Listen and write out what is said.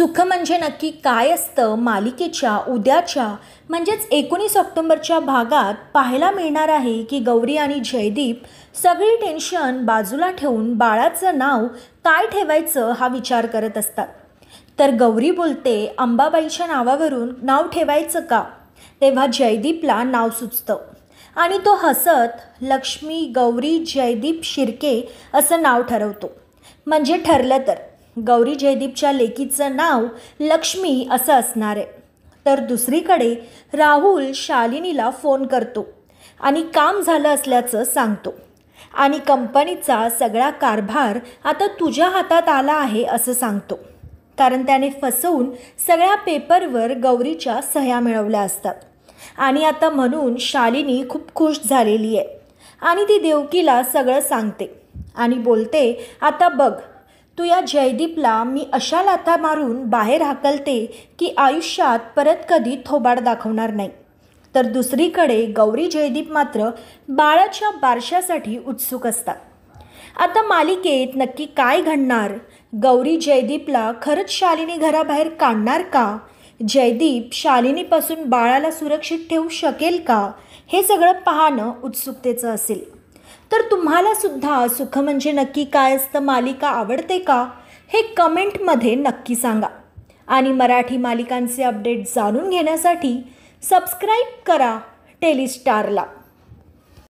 सुख म्हणजे नक्की काय असतं मालिकेच्या उद्याच्या म्हणजेच एकोणीस ऑक्टोंबरच्या भागात पाहायला मिळणार आहे की गौरी आणि जयदीप सगळी टेन्शन बाजूला ठेवून बाळाचं नाव काय ठेवायचं हा विचार करत असतात तर गौरी बोलते अंबाबाईच्या नावावरून नाव ठेवायचं का तेव्हा जयदीपला नाव सुचतं आणि तो हसत लक्ष्मी गौरी जयदीप शिर्के असं नाव ठरवतो म्हणजे ठरलं तर गौरी जयदीपच्या लेकीचं नाव लक्ष्मी असं असणार आहे तर दुसरीकडे राहुल शालिनीला फोन करतो आणि काम झालं असल्याचं सांगतो आणि कंपनीचा सगळा कारभार आता तुझ्या हातात आला आहे असं सांगतो कारण त्याने फसवून सगळ्या पेपरवर गौरीच्या सह्या मिळवल्या असतात आणि आता म्हणून शालिनी खूप खुश झालेली आहे आणि ती देवकीला सगळं सांगते आणि बोलते आता बघ तू या जयदीपला मी अशा लाथा मारून बाहेर हाकलते की आयुष्यात परत कधी थोबाड दाखवणार नाही तर दुसरीकडे गौरी जयदीप मात्र बाळाच्या बारशासाठी उत्सुक असतात आता मालिकेत नक्की काय घडणार गौरी जयदीपला खरंच शालिनी घराबाहेर काढणार का जयदीप शालिनीपासून बाळाला सुरक्षित ठेवू शकेल का हे सगळं पाहणं उत्सुकतेचं असेल तर तुम्हाला सुद्धा सुख म्हणजे नक्की काय असतं मालिका आवडते का हे कमेंटमध्ये नक्की सांगा आणि मराठी मालिकांचे अपडेट जाणून घेण्यासाठी सबस्क्राईब करा टेलिस्टारला